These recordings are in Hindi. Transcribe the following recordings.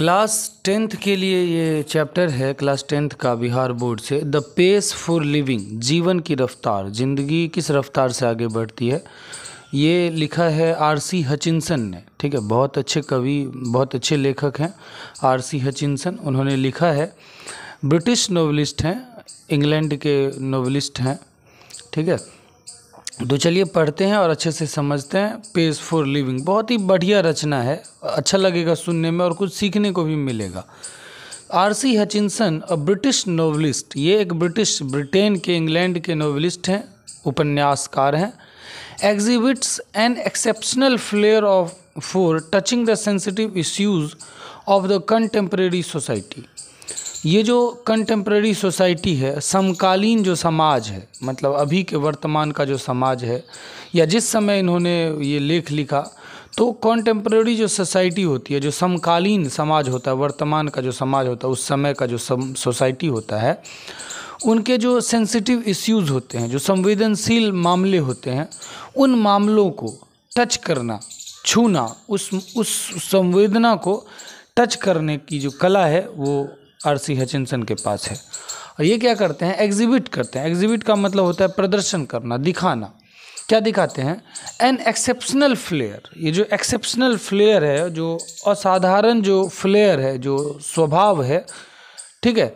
क्लास टेंथ के लिए ये चैप्टर है क्लास टेंथ का बिहार बोर्ड से द पेस फॉर लिविंग जीवन की रफ्तार जिंदगी किस रफ्तार से आगे बढ़ती है ये लिखा है आर सी हचिनसन ने ठीक है बहुत अच्छे कवि बहुत अच्छे लेखक हैं आर सी हचिनसन उन्होंने लिखा है ब्रिटिश नोवलिस्ट हैं इंग्लैंड के नोवलिस्ट हैं ठीक है तो चलिए पढ़ते हैं और अच्छे से समझते हैं पेज फॉर लिविंग बहुत ही बढ़िया रचना है अच्छा लगेगा सुनने में और कुछ सीखने को भी मिलेगा R C Hutchinson a British novelist ये एक ब्रिटिश ब्रिटेन के इंग्लैंड के नोवलिस्ट हैं उपन्यासकार हैं exhibits an exceptional flair of for touching the sensitive issues of the contemporary society ये जो कंटेम्प्रेरी सोसाइटी है समकालीन जो समाज है मतलब अभी के वर्तमान का जो समाज है या जिस समय इन्होंने ये लेख लिखा तो कॉन्टेम्प्रेरी जो सोसाइटी होती है जो समकालीन समाज होता है वर्तमान का जो समाज होता है उस समय का जो सोसाइटी होता है उनके जो सेंसिटिव इश्यूज़ होते हैं जो संवेदनशील मामले होते हैं उन मामलों को टच करना छूना उस उस संवेदना को टच करने की जो कला है वो आर सी हचिनसन के पास है और ये क्या करते हैं एग्जिबिट करते हैं एग्जिबिट का मतलब होता है प्रदर्शन करना दिखाना क्या दिखाते हैं एन एक्सेप्शनल फ्लेयर ये जो एक्सेप्शनल फ्लेयर है जो असाधारण जो फ्लेयर है जो स्वभाव है ठीक है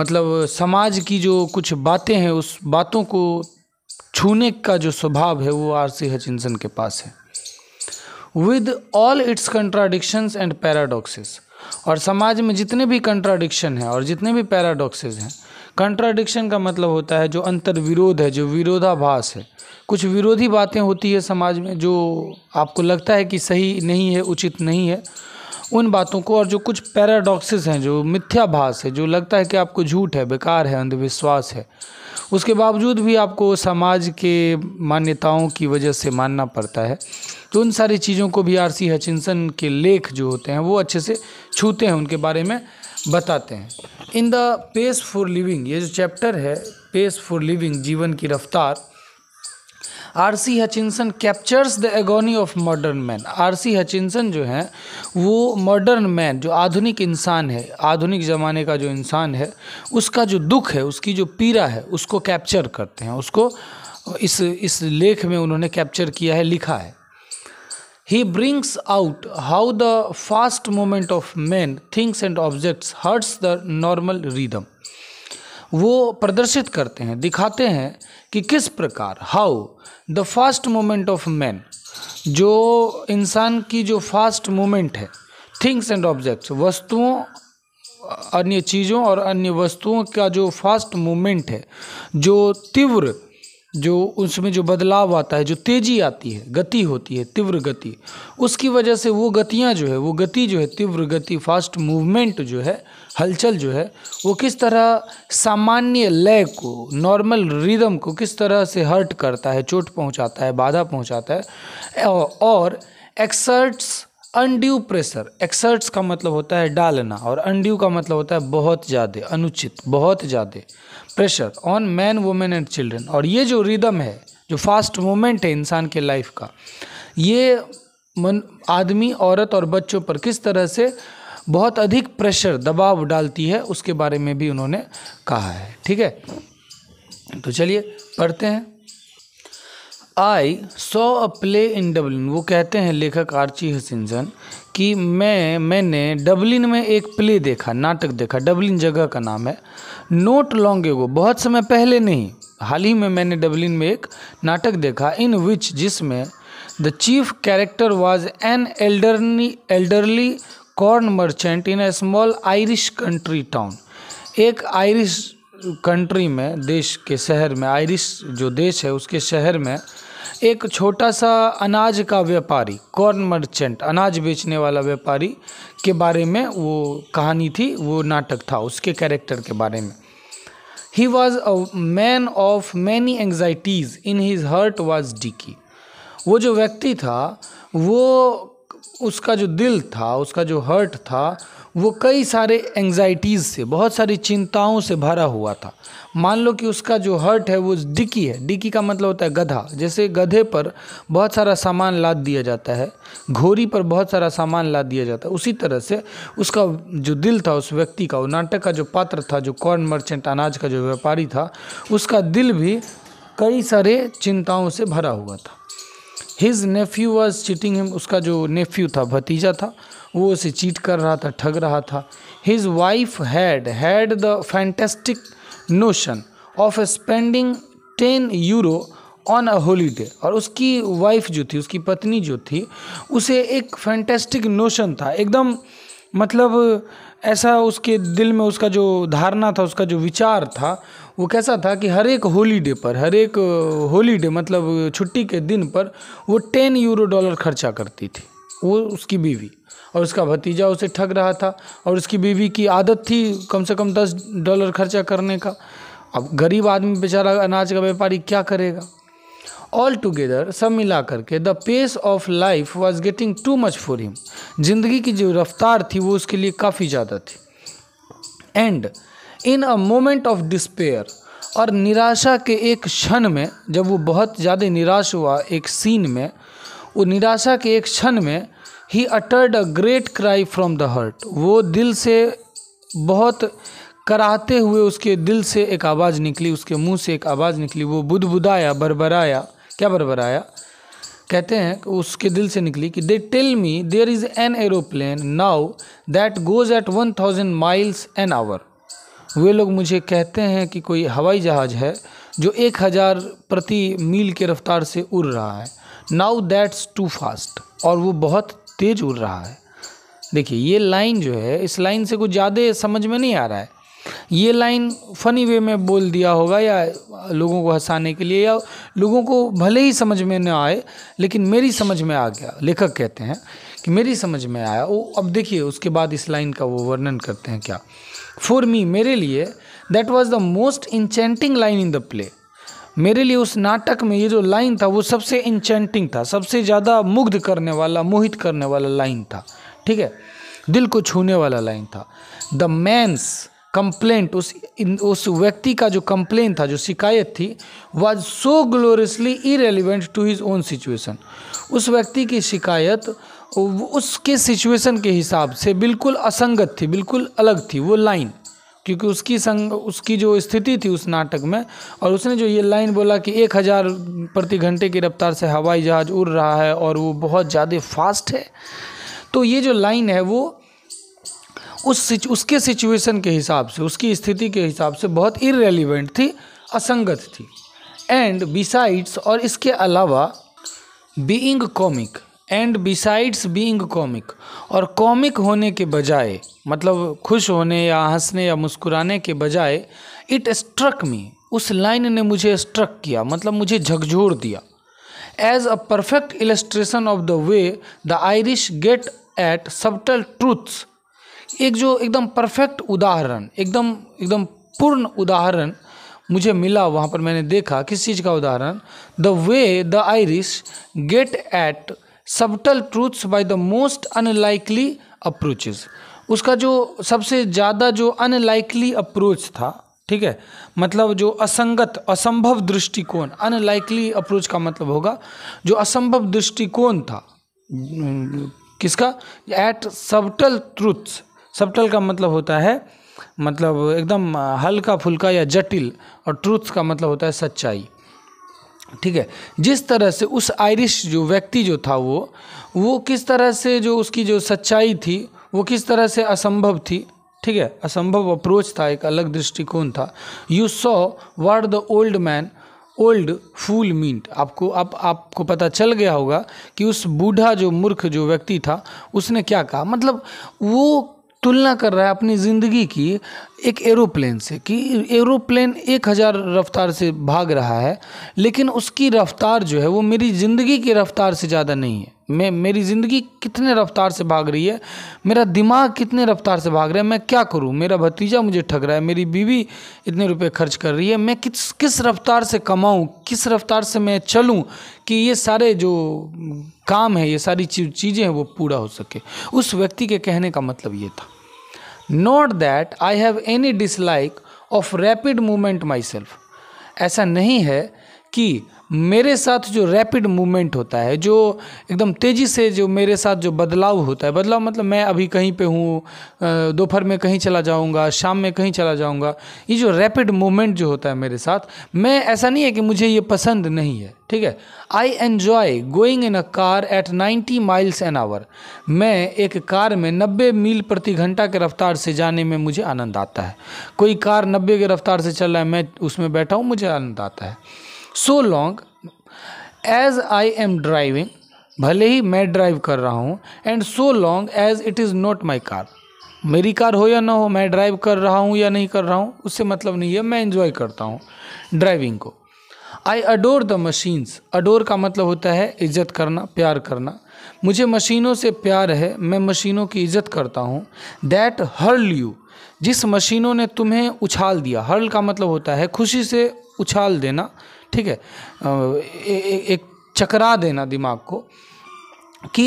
मतलब समाज की जो कुछ बातें हैं उस बातों को छूने का जो स्वभाव है वो आर सी हचिनसन के पास है with all its contradictions and paradoxes और समाज में जितने भी कंट्राडिक्शन हैं और जितने भी पैराडॉक्सेज हैं कंट्राडिक्शन का मतलब होता है जो अंतर विरोध है जो विरोधाभास है कुछ विरोधी बातें होती है समाज में जो आपको लगता है कि सही नहीं है उचित नहीं है उन बातों को और जो कुछ पैराडॉक्सेस हैं जो मिथ्याभास है जो लगता है कि आपको झूठ है बेकार है अंधविश्वास है उसके बावजूद भी आपको समाज के मान्यताओं की वजह से मानना पड़ता है तो उन सारी चीज़ों को भी आर सी हचिनसन के लेख जो होते हैं वो अच्छे से छूते हैं उनके बारे में बताते हैं in the pace for living ये जो चैप्टर है पेस फॉर लिविंग जीवन की रफ्तार R C Hutchinson captures the agony of modern man R C Hutchinson जो है वो मॉडर्न मैन जो आधुनिक इंसान है आधुनिक ज़माने का जो इंसान है उसका जो दुख है उसकी जो पीड़ा है उसको कैप्चर करते हैं उसको इस इस लेख में उन्होंने कैप्चर किया है लिखा है he brings out how the fast movement of men things and objects hurts the normal rhythm वो प्रदर्शित करते हैं दिखाते हैं कि किस प्रकार how the fast moment of man जो इंसान की जो फास्ट मोमेंट है थिंग्स एंड ऑब्जेक्ट्स वस्तुओं अन्य चीज़ों और अन्य वस्तुओं का जो फास्ट मोमेंट है जो तीव्र जो उसमें जो बदलाव आता है जो तेज़ी आती है गति होती है तीव्र गति उसकी वजह से वो गतियाँ जो है वो गति जो है तीव्र गति फास्ट मूवमेंट जो है हलचल जो है वो किस तरह सामान्य लय को नॉर्मल रिदम को किस तरह से हर्ट करता है चोट पहुंचाता है बाधा पहुंचाता है और एक्सर्ट्स अनड्यू प्रेशर एक्सर्ट्स का मतलब होता है डालना और अनड्यू का मतलब होता है बहुत ज़्यादा अनुचित बहुत ज़्यादा pressure on man women and children और ये जो रिदम है जो फास्ट मोमेंट है इंसान के लाइफ का ये मन आदमी औरत और बच्चों पर किस तरह से बहुत अधिक प्रेशर दबाव डालती है उसके बारे में भी उन्होंने कहा है ठीक है तो चलिए पढ़ते हैं आई सो अ प्ले इन डबलिन वो कहते हैं लेखक आर्ची हसिनसन कि मैं मैंने डबलिन में एक प्ले देखा नाटक देखा डबलिन जगह का नाम है नोट लॉन्ग एगो बहुत समय पहले नहीं हाल ही में मैंने डबलिन में एक नाटक देखा इन विच जिसमें the chief character was an एल्डरनी elderly corn merchant in a small Irish country town एक आयरिश कंट्री में देश के शहर में आयरिश जो देश है उसके शहर में एक छोटा सा अनाज का व्यापारी कॉर्न मर्चेंट अनाज बेचने वाला व्यापारी के बारे में वो कहानी थी वो नाटक था उसके कैरेक्टर के बारे में ही was a man of many anxieties in his heart was dicky वो जो व्यक्ति था वो उसका जो दिल था उसका जो हर्ट था वो कई सारे एंग्जाइटीज़ से बहुत सारी चिंताओं से भरा हुआ था मान लो कि उसका जो हर्ट है वो डिकी है डिकी का मतलब होता है गधा जैसे गधे पर बहुत सारा सामान लाद दिया जाता है घोड़ी पर बहुत सारा सामान लाद दिया जाता है उसी तरह से उसका जो दिल था उस व्यक्ति का वो नाटक का जो पात्र था जो कॉर्न मर्चेंट अनाज का जो व्यापारी था उसका दिल भी कई सारे चिंताओं से भरा हुआ था his nephew was cheating him उसका जो नेफ्यू था भतीजा था वो उसे चीट कर रहा था ठग रहा था his wife had had the fantastic notion of spending ten euro on a holiday और उसकी वाइफ जो थी उसकी पत्नी जो थी उसे एक फैंटेस्टिक नोशन था एकदम मतलब ऐसा उसके दिल में उसका जो धारणा था उसका जो विचार था वो कैसा था कि हर एक होलीडे पर हर एक होलीडे मतलब छुट्टी के दिन पर वो टेन यूरो डॉलर खर्चा करती थी वो उसकी बीवी और उसका भतीजा उसे ठग रहा था और उसकी बीवी की आदत थी कम से कम दस डॉलर खर्चा करने का अब गरीब आदमी बेचारा अनाज का व्यापारी क्या करेगा ऑल टुगेदर सब मिला करके the pace of life was getting too much for him जिंदगी की जो रफ्तार थी वो उसके लिए काफ़ी ज़्यादा थी and in a moment of despair और निराशा के एक क्षण में जब वो बहुत ज़्यादा निराश हुआ एक सीन में वो निराशा के एक क्षण में ही uttered a great cry from the heart वो दिल से बहुत कराहते हुए उसके दिल से एक आवाज़ निकली उसके मुंह से एक आवाज़ निकली वो बुदबुदाया बरबराया क्या बरबराया कहते हैं कि उसके दिल से निकली कि they tell me there is an aeroplane now that goes at one thousand miles an hour वे लोग मुझे कहते हैं कि कोई हवाई जहाज़ है जो एक हज़ार प्रति मील के रफ्तार से उड़ रहा है नाउ दैट्स टू फास्ट और वो बहुत तेज़ उड़ रहा है देखिए ये लाइन जो है इस लाइन से कुछ ज़्यादा समझ में नहीं आ रहा है ये लाइन फनी वे में बोल दिया होगा या लोगों को हंसाने के लिए या लोगों को भले ही समझ में न आए लेकिन मेरी समझ में आ गया लेखक कहते हैं कि मेरी समझ में आया वो अब देखिए उसके बाद इस लाइन का वो वर्णन करते हैं क्या फॉर मी मेरे लिए that was the most enchanting line in the play मेरे लिए उस नाटक में ये जो लाइन था वो सबसे इंचेंटिंग था सबसे ज़्यादा मुग्ध करने वाला मोहित करने वाला लाइन था ठीक है दिल को छूने वाला लाइन था द मैंस कंप्लेंट उस इन उस व्यक्ति का जो कंप्लेंट था जो शिकायत थी was so gloriously irrelevant to his own situation उस व्यक्ति की शिकायत उसके सिचुएशन के हिसाब से बिल्कुल असंगत थी बिल्कुल अलग थी वो लाइन क्योंकि उसकी संग उसकी जो स्थिति थी उस नाटक में और उसने जो ये लाइन बोला कि एक हज़ार प्रति घंटे की रफ्तार से हवाई जहाज़ उड़ रहा है और वो बहुत ज़्यादा फास्ट है तो ये जो लाइन है वो उस सिच उसके सिचुएशन के हिसाब से उसकी स्थिति के हिसाब से बहुत इरेलीवेंट थी असंगत थी एंड बिसाइड्स और इसके अलावा being comic and besides being comic और कॉमिक होने के बजाय मतलब खुश होने या हंसने या मुस्कुराने के बजाय इट स्ट्रक मी उस लाइन ने मुझे स्ट्रक किया मतलब मुझे झकझोर दिया as a perfect illustration of the way the Irish get at subtle truths एक जो एकदम परफेक्ट उदाहरण एकदम एकदम पूर्ण उदाहरण मुझे मिला वहाँ पर मैंने देखा किस चीज़ का उदाहरण the way the Irish get at subtle truths by the most unlikely approaches उसका जो सबसे ज़्यादा जो अनलाइकली अप्रोच था ठीक है मतलब जो असंगत असंभव दृष्टिकोण अनलाइकली अप्रोच का मतलब होगा जो असंभव दृष्टिकोण था किसका एट सबटल ट्रूथ्स सबटल का मतलब होता है मतलब एकदम हल्का फुल्का या जटिल और ट्रूथ का मतलब होता है सच्चाई ठीक है जिस तरह से उस आयरिश जो व्यक्ति जो था वो वो किस तरह से जो उसकी जो सच्चाई थी वो किस तरह से असंभव थी ठीक है असंभव अप्रोच था एक अलग दृष्टिकोण था you saw word the old man old fool meet आपको आप आपको पता चल गया होगा कि उस बूढ़ा जो मूर्ख जो व्यक्ति था उसने क्या कहा मतलब वो तुलना कर रहा है अपनी ज़िंदगी की एक एरोप्लेन से कि एरोप्लेन एक हज़ार रफ्तार से भाग रहा है लेकिन उसकी रफ़्तार जो है वो मेरी ज़िंदगी की रफ़्तार से ज़्यादा नहीं है मैं मेरी ज़िंदगी कितने रफ़्तार से भाग रही है मेरा दिमाग कितने रफ़्तार से भाग रहा है मैं क्या करूँ मेरा भतीजा मुझे ठग रहा है मेरी बीवी इतने रुपये खर्च कर रही है मैं किस किस रफ़्तार से कमाऊँ किस रफ़्तार से मैं चलूँ कि ये सारे जो काम है ये सारी चीज़ें हैं वो पूरा हो सके उस व्यक्ति के कहने का मतलब ये था not that I have any dislike of rapid movement myself ऐसा नहीं है कि मेरे साथ जो रैपिड मूवमेंट होता है जो एकदम तेज़ी से जो मेरे साथ जो बदलाव होता है बदलाव मतलब मैं अभी कहीं पे हूँ दोपहर में कहीं चला जाऊँगा शाम में कहीं चला जाऊँगा ये जो रैपिड मूवमेंट जो होता है मेरे साथ मैं ऐसा नहीं है कि मुझे ये पसंद नहीं है ठीक है I enjoy going in a car at 90 miles an hour मैं एक कार में 90 मील प्रति घंटा के रफ्तार से जाने में मुझे आनंद आता है कोई कार 90 के रफ्तार से चल रहा है मैं उसमें बैठा हूँ मुझे आनंद आता है so long as I am driving भले ही मैं ड्राइव कर रहा हूँ and so long as it is not my car मेरी कार हो या ना हो मैं ड्राइव कर रहा हूँ या नहीं कर रहा हूँ उससे मतलब नहीं है मैं इन्जॉय करता हूँ ड्राइविंग को I adore the machines adore का मतलब होता है इज्जत करना प्यार करना मुझे मशीनों से प्यार है मैं मशीनों की इज्जत करता हूँ दैट हर्ल यू जिस मशीनों ने तुम्हें उछाल दिया हर्ल का मतलब होता है खुशी से उछाल देना ठीक है एक चकरा देना दिमाग को कि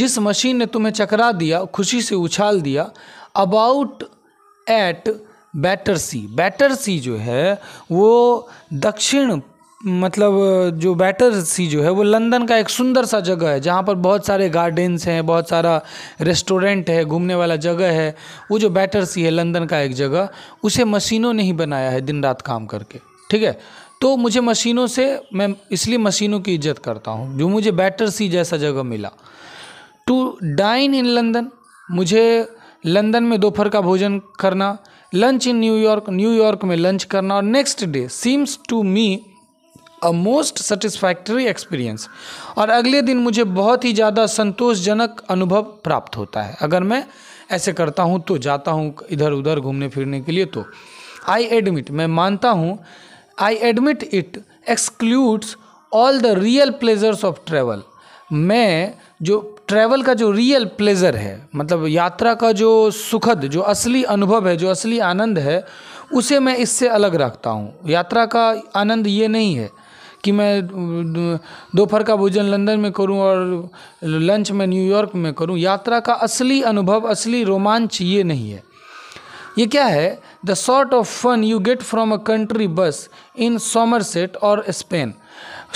जिस मशीन ने तुम्हें चकरा दिया खुशी से उछाल दिया about at Battersea Battersea जो है वो दक्षिण मतलब जो बैटर सी जो है वो लंदन का एक सुंदर सा जगह है जहाँ पर बहुत सारे गार्डन्स हैं बहुत सारा रेस्टोरेंट है घूमने वाला जगह है वो जो बैटर सी है लंदन का एक जगह उसे मशीनों ने ही बनाया है दिन रात काम करके ठीक है तो मुझे मशीनों से मैं इसलिए मशीनों की इज्जत करता हूँ जो मुझे बैटर सी जैसा जगह मिला टू डाइन इन लंदन मुझे लंदन में दोपहर का भोजन करना लंच इन न्यूयॉर्क न्यूयॉर्क में लंच करना और next day seems to me a most satisfactory experience और अगले दिन मुझे बहुत ही ज़्यादा संतोषजनक अनुभव प्राप्त होता है अगर मैं ऐसे करता हूँ तो जाता हूँ इधर उधर घूमने फिरने के लिए तो आई एडमिट मैं मानता हूँ I admit it excludes all the real pleasures of travel मैं जो ट्रैवल का जो रियल प्लेजर है मतलब यात्रा का जो सुखद जो असली अनुभव है जो असली आनंद है उसे मैं इससे अलग रखता हूँ यात्रा का आनंद ये नहीं है कि मैं दोपहर का भोजन लंदन में करूं और लंच में न्यूयॉर्क में करूं यात्रा का असली अनुभव असली रोमांच ये नहीं है ये क्या है the sort of fun you get from a country bus in Somerset और स्पेन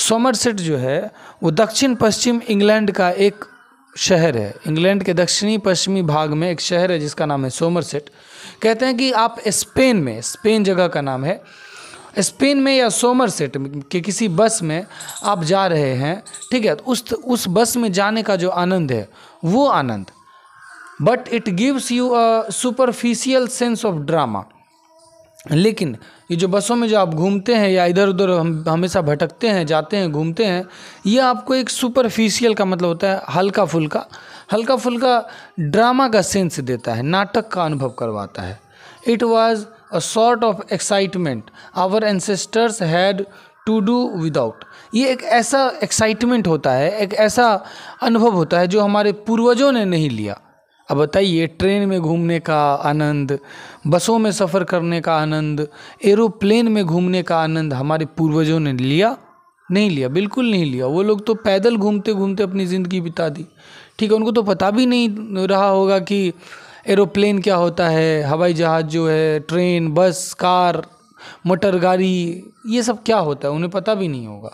सोमरसेट जो है वो दक्षिण पश्चिम इंग्लैंड का एक शहर है इंग्लैंड के दक्षिणी पश्चिमी भाग में एक शहर है जिसका नाम है सोमरसेट कहते हैं कि आप स्पेन में स्पेन जगह का नाम है स्पेन में या सोमरसेट के किसी बस में आप जा रहे हैं ठीक है तो उस उस बस में जाने का जो आनंद है वो आनंद but it gives you a superficial sense of drama लेकिन ये जो बसों में जो आप घूमते हैं या इधर उधर हम हमेशा भटकते हैं जाते हैं घूमते हैं ये आपको एक सुपरफिशियल का मतलब होता है हल्का फुल्का हल्का फुल्का ड्रामा का सेंस देता है नाटक का अनुभव करवाता है it was a sort of excitement our ancestors had to do without ये एक ऐसा एक्साइटमेंट होता है एक ऐसा अनुभव होता है जो हमारे पूर्वजों ने नहीं लिया अब बताइए ट्रेन में घूमने का आनंद बसों में सफ़र करने का आनंद एरोप्लेन में घूमने का आनंद हमारे पूर्वजों ने लिया नहीं लिया बिल्कुल नहीं लिया वो लोग तो पैदल घूमते घूमते अपनी ज़िंदगी बिता दी ठीक है उनको तो पता भी नहीं रहा होगा कि एरोप्लेन क्या होता है हवाई जहाज़ जो है ट्रेन बस कार मोटर गाड़ी ये सब क्या होता है उन्हें पता भी नहीं होगा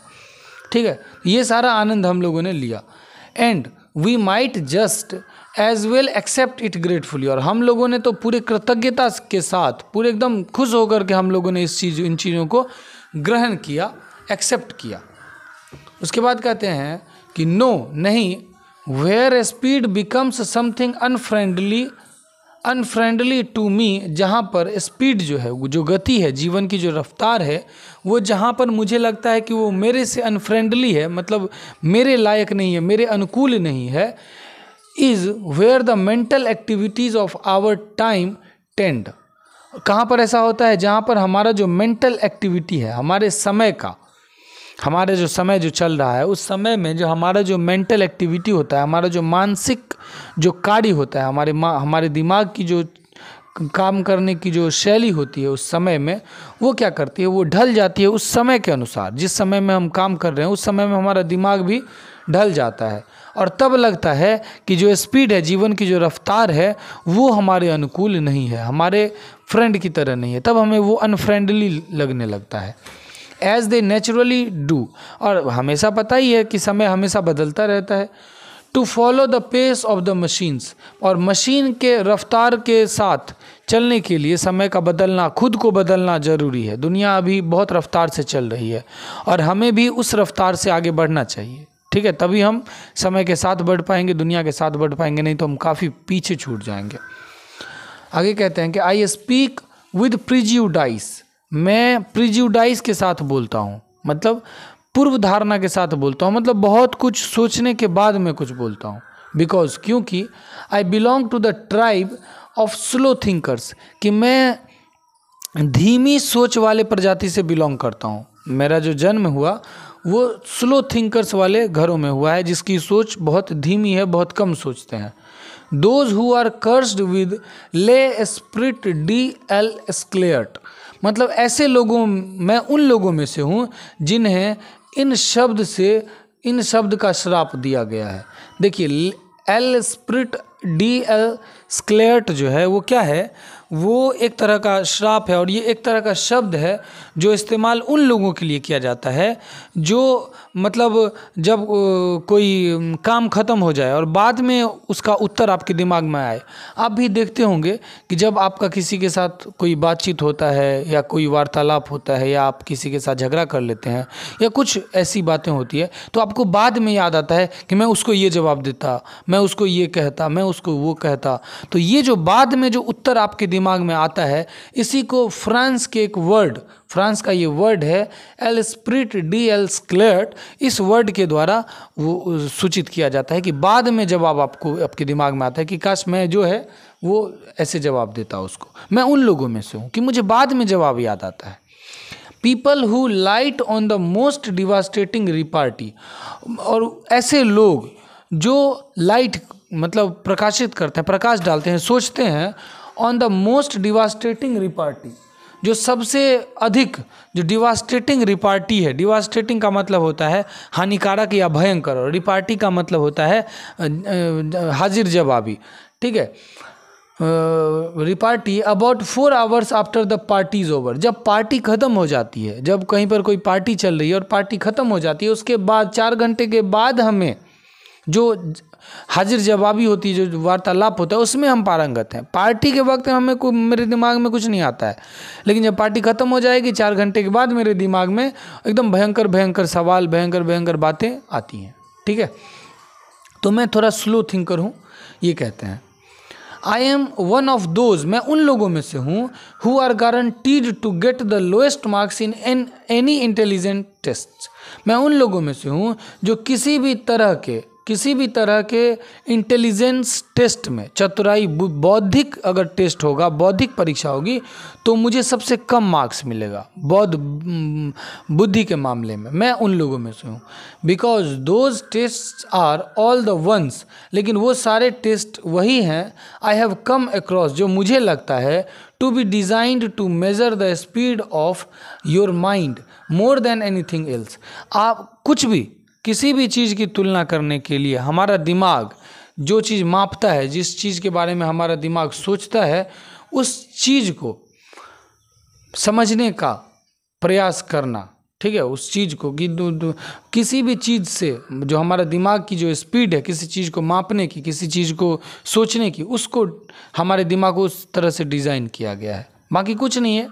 ठीक है ये सारा आनंद हम लोगों ने लिया and we might just as well accept it gratefully और हम लोगों ने तो पूरे कृतज्ञता के साथ पूरे एकदम खुश होकर के हम लोगों ने इस चीज़ इन चीज़ों को ग्रहण किया एक्सेप्ट किया उसके बाद कहते हैं कि नो नहीं where speed becomes something unfriendly unfriendly to me जहाँ पर स्पीड जो है जो गति है जीवन की जो रफ्तार है वो जहाँ पर मुझे लगता है कि वो मेरे से अनफ्रेंडली है मतलब मेरे लायक नहीं है मेरे अनुकूल नहीं है is where the mental activities of our time tend कहाँ पर ऐसा होता है जहाँ पर हमारा जो मेंटल एक्टिविटी है हमारे समय का हमारे जो समय जो चल रहा है उस समय में जो हमारा जो मेंटल एक्टिविटी होता है हमारा जो मानसिक जो कार्य होता है हमारे माँ हमारे दिमाग की जो काम करने की जो शैली होती है उस समय में वो क्या करती है वो ढल जाती है उस समय के अनुसार जिस समय में हम काम कर रहे हैं उस समय में हमारा दिमाग भी ढल जाता है और तब लगता है कि जो स्पीड है जीवन की जो रफ्तार है वो हमारे अनुकूल नहीं है हमारे फ्रेंड की तरह नहीं है तब हमें वो अनफ्रेंडली लगने लगता है एज दे नेचुरली डू और हमेशा पता ही है कि समय हमेशा बदलता रहता है to follow the pace of the machines और मशीन के रफ्तार के साथ चलने के लिए समय का बदलना खुद को बदलना ज़रूरी है दुनिया अभी बहुत रफ्तार से चल रही है और हमें भी उस रफ्तार से आगे बढ़ना चाहिए ठीक है तभी हम समय के साथ बढ़ पाएंगे दुनिया के साथ बढ़ पाएंगे नहीं तो हम काफ़ी पीछे छूट जाएंगे आगे कहते हैं कि आई स्पीक विद प्रिज्यूडाइस मैं प्रिज्यूडाइस के साथ बोलता हूँ मतलब पूर्व धारणा के साथ बोलता हूँ मतलब बहुत कुछ सोचने के बाद मैं कुछ बोलता हूँ बिकॉज क्योंकि I belong to the tribe of slow thinkers कि मैं धीमी सोच वाले प्रजाति से बिलोंग करता हूँ मेरा जो जन्म हुआ वो स्लो थिंकर्स वाले घरों में हुआ है जिसकी सोच बहुत धीमी है बहुत कम सोचते हैं those who are cursed with l'esprit de l'escalier मतलब ऐसे लोगों मैं उन लोगों में से हूँ जिन्हें इन शब्द से इन शब्द का श्राप दिया गया है देखिए l'esprit de l'escalier जो है वो क्या है वो एक तरह का श्राप है और ये एक तरह का शब्द है जो इस्तेमाल उन लोगों के लिए किया जाता है जो मतलब जब कोई काम ख़त्म हो जाए और बाद में उसका उत्तर आपके दिमाग में आए आप भी देखते होंगे कि जब आपका किसी के साथ कोई बातचीत होता है या कोई वार्तालाप होता है या आप किसी के साथ झगड़ा कर लेते हैं या कुछ ऐसी बातें होती है तो आपको बाद में याद आता है कि मैं उसको ये जवाब देता मैं उसको ये कहता मैं उसको वो कहता तो ये जो बाद में जो उत्तर आपके दिमाग दिमाग में आता है इसी को फ्रांस के एक वर्ड फ्रांस का ये वर्ड है l'esprit de l'escalier इस वर्ड के द्वारा वो सूचित किया जाता है कि बाद में जवाब आपको आपके दिमाग में आता है कि काश मैं जो है वो ऐसे जवाब देता उसको मैं उन लोगों में से हूँ कि मुझे बाद में जवाब याद आता है people who light on the most devastating repartee और ऐसे लोग जो लाइट मतलब प्रकाशित करते हैं प्रकाश डालते हैं सोचते हैं on the most devastating repartee जो सबसे अधिक जो डिवास्टेटिंग रिपार्टी है डिवास्टेटिंग का मतलब होता है हानिकारक या भयंकर और रिपार्टी का मतलब होता है हाजिर जवाबी ठीक है repartee about four hours after the party's over जब पार्टी ख़त्म हो जाती है जब कहीं पर कोई पार्टी चल रही है और पार्टी ख़त्म हो जाती है उसके बाद चार घंटे के बाद हमें जो हाजिर जवाबी होती है जो वार्तालाप होता है उसमें हम पारंगत हैं पार्टी के वक्त हमें कोई मेरे दिमाग में कुछ नहीं आता है लेकिन जब पार्टी ख़त्म हो जाएगी चार घंटे के बाद मेरे दिमाग में एकदम भयंकर भयंकर सवाल भयंकर भयंकर बातें आती हैं ठीक है तो मैं थोड़ा स्लो थिंकर हूँ ये कहते हैं I am one of those मैं उन लोगों में से हूँ who are guaranteed to get the lowest marks in an any intelligent test मैं उन लोगों में से हूँ जो किसी भी तरह के किसी भी तरह के इंटेलिजेंस टेस्ट में चतुराई बौद्धिक अगर टेस्ट होगा बौद्धिक परीक्षा होगी तो मुझे सबसे कम मार्क्स मिलेगा बौद्ध बुद्धि के मामले में मैं उन लोगों में से हूँ because those tests are all the ones लेकिन वो सारे टेस्ट वही हैं आई हैव कम अक्रॉस जो मुझे लगता है to be designed to measure the speed of your mind more than anything else आप कुछ भी किसी भी चीज़ की तुलना करने के लिए हमारा दिमाग जो चीज़ मापता है जिस चीज़ के बारे में हमारा दिमाग सोचता है उस चीज़ को समझने का प्रयास करना ठीक है उस चीज़ को कि दु, दु, किसी भी चीज़ से जो हमारा दिमाग की जो स्पीड है किसी चीज़ को मापने की किसी चीज़ को सोचने की उसको हमारे दिमाग को उस तरह से डिज़ाइन किया गया है बाकी कुछ नहीं है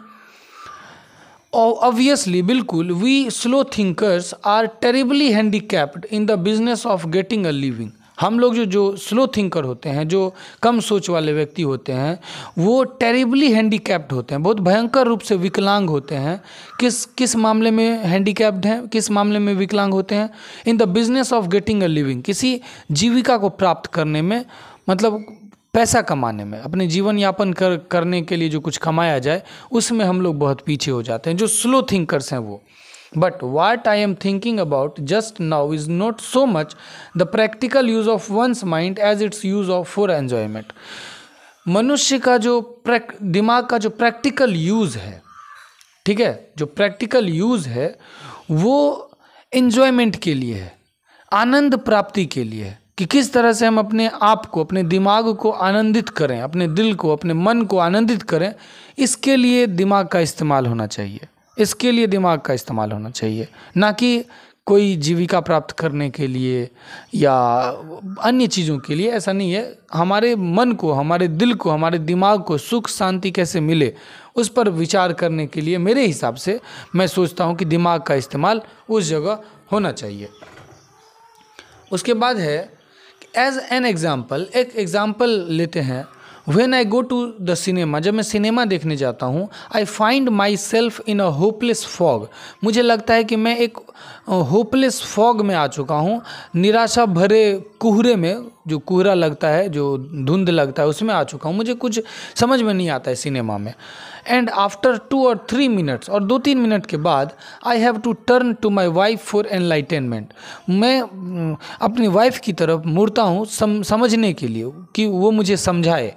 ऑब्वियसली बिल्कुल we slow thinkers are terribly handicapped in the business of getting a living हम लोग जो जो स्लो थिंकर होते हैं जो कम सोच वाले व्यक्ति होते हैं वो टेरिबली हैंडीकैप्ड होते हैं बहुत भयंकर रूप से विकलांग होते हैं किस किस मामले में हैंडीकैप्ड हैं किस मामले में विकलांग होते हैं in the business of getting a living किसी जीविका को प्राप्त करने में मतलब पैसा कमाने में अपने जीवन यापन कर करने के लिए जो कुछ कमाया जाए उसमें हम लोग बहुत पीछे हो जाते हैं जो स्लो थिंकर्स हैं वो but what I am thinking about just now is not so much the practical use of one's mind as its use of for enjoyment मनुष्य का जो दिमाग का जो प्रैक्टिकल यूज है ठीक है जो प्रैक्टिकल यूज है वो इन्जॉयमेंट के लिए है आनंद प्राप्ति के लिए है कि किस तरह से हम अपने आप को अपने दिमाग को आनंदित करें अपने दिल को अपने मन को आनंदित करें इसके लिए दिमाग का इस्तेमाल होना चाहिए इसके लिए दिमाग का इस्तेमाल होना चाहिए ना कि कोई जीविका प्राप्त करने के लिए या अन्य चीज़ों के लिए ऐसा नहीं है हमारे मन को हमारे दिल को हमारे दिमाग को सुख शांति कैसे मिले उस पर विचार करने के लिए मेरे हिसाब से मैं सोचता हूँ कि दिमाग का इस्तेमाल उस जगह होना चाहिए उसके बाद है एज एन एग्ज़ाम्पल एक एग्ज़ाम्पल लेते हैं when I go to the cinema जब मैं सिनेमा देखने जाता हूँ I find myself in a hopeless fog मुझे लगता है कि मैं एक होपलेस फॉग में आ चुका हूँ निराशा भरे कोहरे में जो कोहरा लगता है जो धुंध लगता है उसमें आ चुका हूँ मुझे कुछ समझ में नहीं आता है सिनेमा में एंड आफ्टर टू और थ्री मिनट्स और दो तीन मिनट के बाद I have to turn to my wife for enlightenment मैं अपनी वाइफ की तरफ मुड़ता हूँ सम, समझने के लिए कि वो मुझे समझाए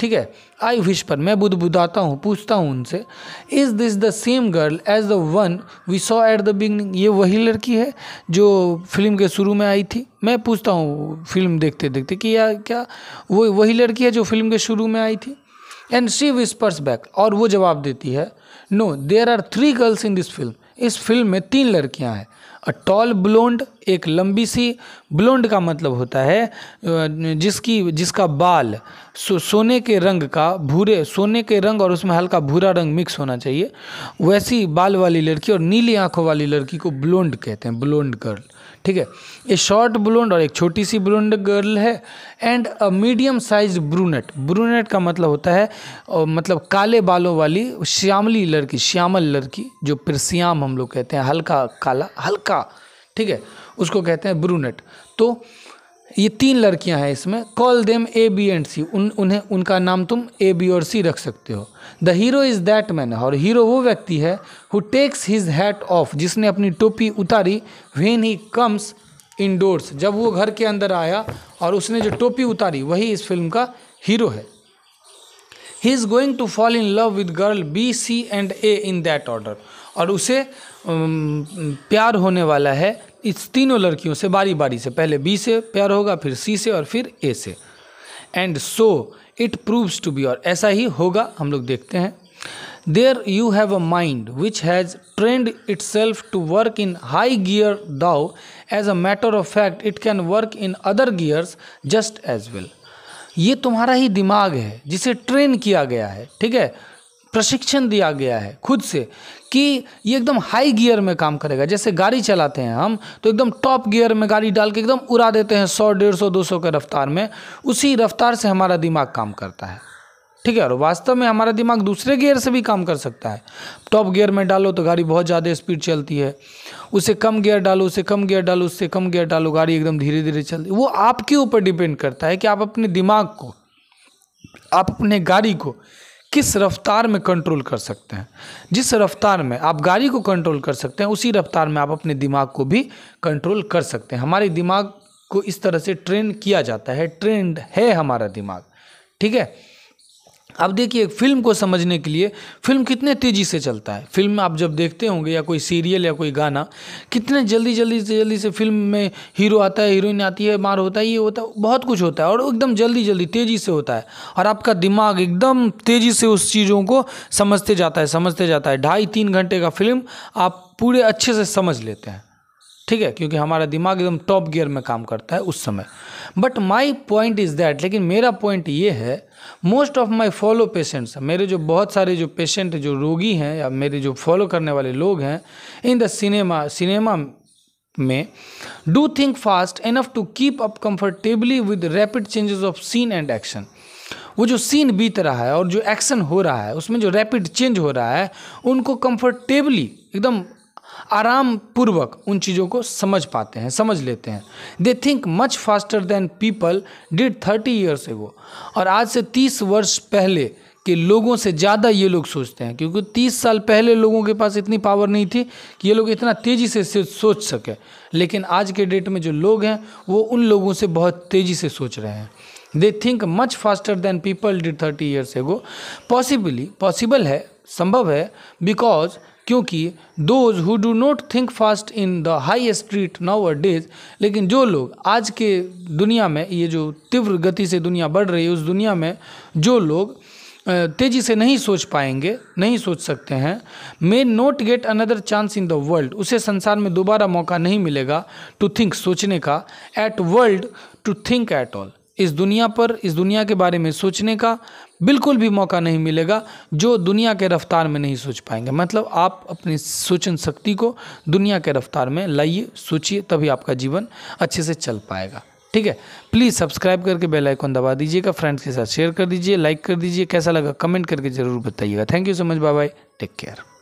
ठीक है आई विश पर मैं बुध बुदाता हूँ पूछता हूँ उनसे is this the same girl as the one we saw at the beginning ये वही लड़की है जो फिल्म के शुरू में आई थी मैं पूछता हूँ फिल्म देखते देखते कि यार क्या वो वही लड़की है जो फिल्म के शुरू में आई थी एंड सी विस्पर्स बैक और वो जवाब देती है no there are three girls in this film इस फिल्म में तीन लड़कियाँ हैं अ टॉल ब्लोंड एक लंबी सी ब्लोंड का मतलब होता है जिसकी जिसका बाल सो, सोने के रंग का भूरे सोने के रंग और उसमें हल्का भूरा रंग मिक्स होना चाहिए वैसी बाल वाली लड़की और नीली आंखों वाली लड़की को ब्लोंड कहते हैं ब्लोंड गर्ल ठीक है ये शॉर्ट ब्लोंड और एक छोटी सी ब्लोंड गर्ल है and a medium size brunette brunette का मतलब होता है मतलब काले बालों वाली श्यामली लड़की श्यामल लड़की जो फिर श्याम हम लोग कहते हैं हल्का काला हल्का ठीक है उसको कहते हैं ब्रूनेट तो ये तीन लड़कियां हैं इसमें call them A B and C उन उन्हें उनका नाम तुम ए बी और सी रख सकते हो the hero is that man और हीरो वो व्यक्ति है who takes his hat off जिसने अपनी टोपी उतारी वेन ही कम्स इंडोर्स जब वो घर के अंदर आया और उसने जो टोपी उतारी वही इस फिल्म का हीरो है he is going to fall in love with girl B C and A in that order और उसे प्यार होने वाला है इस तीनों लड़कियों से बारी बारी से पहले बी से प्यार होगा फिर सी से और फिर ए से and so it proves to be और ऐसा ही होगा हम लोग देखते हैं there you have a mind which has trained itself to work in high gear though as a matter of fact it can work in other gears just as well ये तुम्हारा ही दिमाग है जिसे ट्रेन किया गया है ठीक है प्रशिक्षण दिया गया है खुद से कि ये एकदम हाई गियर में काम करेगा जैसे गाड़ी चलाते हैं हम तो एकदम टॉप गियर में गाड़ी डाल के एकदम उड़ा देते हैं सौ डेढ़ सौ दो सौ के रफ्तार में उसी रफ्तार से हमारा दिमाग काम करता है ठीक है और वास्तव में हमारा दिमाग दूसरे गियर से भी काम कर सकता है टॉप गियर में डालो तो गाड़ी बहुत ज़्यादा स्पीड चलती है उसे कम गियर डालो उसे कम गियर डालो उससे कम गियर डालो गाड़ी एकदम धीरे धीरे चलती वो आपके ऊपर डिपेंड करता है कि आप अपने दिमाग को आप अपने गाड़ी को किस रफ्तार में कंट्रोल कर सकते हैं जिस रफ्तार में आप गाड़ी को कंट्रोल कर सकते हैं उसी रफ्तार में आप अपने दिमाग को भी कंट्रोल कर सकते हैं हमारे दिमाग को इस तरह से ट्रेन किया जाता है ट्रेंड है हमारा दिमाग ठीक है अब देखिए फिल्म को समझने के लिए फिल्म कितने तेज़ी से चलता है फिल्म आप जब देखते होंगे या कोई सीरियल या कोई गाना कितने जल्दी जल्दी से जल्दी से फिल्म में हीरो आता है हीरोइन आती है मार होता है ये होता है बहुत कुछ होता है और एकदम जल्दी जल्दी तेज़ी से होता है और आपका दिमाग एकदम तेज़ी से उस चीज़ों को समझते जाता है समझते जाता है ढाई तीन घंटे का फिल्म आप पूरे अच्छे से समझ लेते हैं ठीक है क्योंकि हमारा दिमाग एकदम टॉप गियर में काम करता है उस समय but my point is that लेकिन मेरा पॉइंट ये है most of my fellow patients मेरे जो बहुत सारे जो पेशेंट जो रोगी हैं या मेरे जो फॉलो करने वाले लोग हैं इन द सिनेमा सिनेमा में do think fast enough to keep up comfortably with rapid changes of scene and action वो जो सीन बीत रहा है और जो एक्शन हो रहा है उसमें जो रैपिड चेंज हो रहा है उनको कंफर्टेबली एकदम आराम पूर्वक उन चीज़ों को समझ पाते हैं समझ लेते हैं they think much faster than people did thirty years वो और आज से तीस वर्ष पहले के लोगों से ज़्यादा ये लोग सोचते हैं क्योंकि तीस साल पहले लोगों के पास इतनी पावर नहीं थी कि ये लोग इतना तेज़ी से सोच सके लेकिन आज के डेट में जो लोग हैं वो उन लोगों से बहुत तेज़ी से सोच रहे हैं they think much faster than people did thirty years ago possibly possible है संभव है बिकॉज क्योंकि those who do not think fast in the high street nowadays लेकिन जो लोग आज के दुनिया में ये जो तीव्र गति से दुनिया बढ़ रही है उस दुनिया में जो लोग तेज़ी से नहीं सोच पाएंगे नहीं सोच सकते हैं may not get another chance in the world उसे संसार में दोबारा मौका नहीं मिलेगा टू थिंक सोचने का at world to think at all इस दुनिया पर इस दुनिया के बारे में सोचने का बिल्कुल भी मौका नहीं मिलेगा जो दुनिया के रफ्तार में नहीं सोच पाएंगे मतलब आप अपनी सोचन शक्ति को दुनिया के रफ्तार में लाइए सोचिए तभी आपका जीवन अच्छे से चल पाएगा ठीक है प्लीज़ सब्सक्राइब करके बेल आइकन दबा दीजिएगा फ्रेंड्स के साथ शेयर कर दीजिए लाइक कर दीजिए कैसा लगा कमेंट करके ज़रूर बताइएगा thank you so much bye bye take care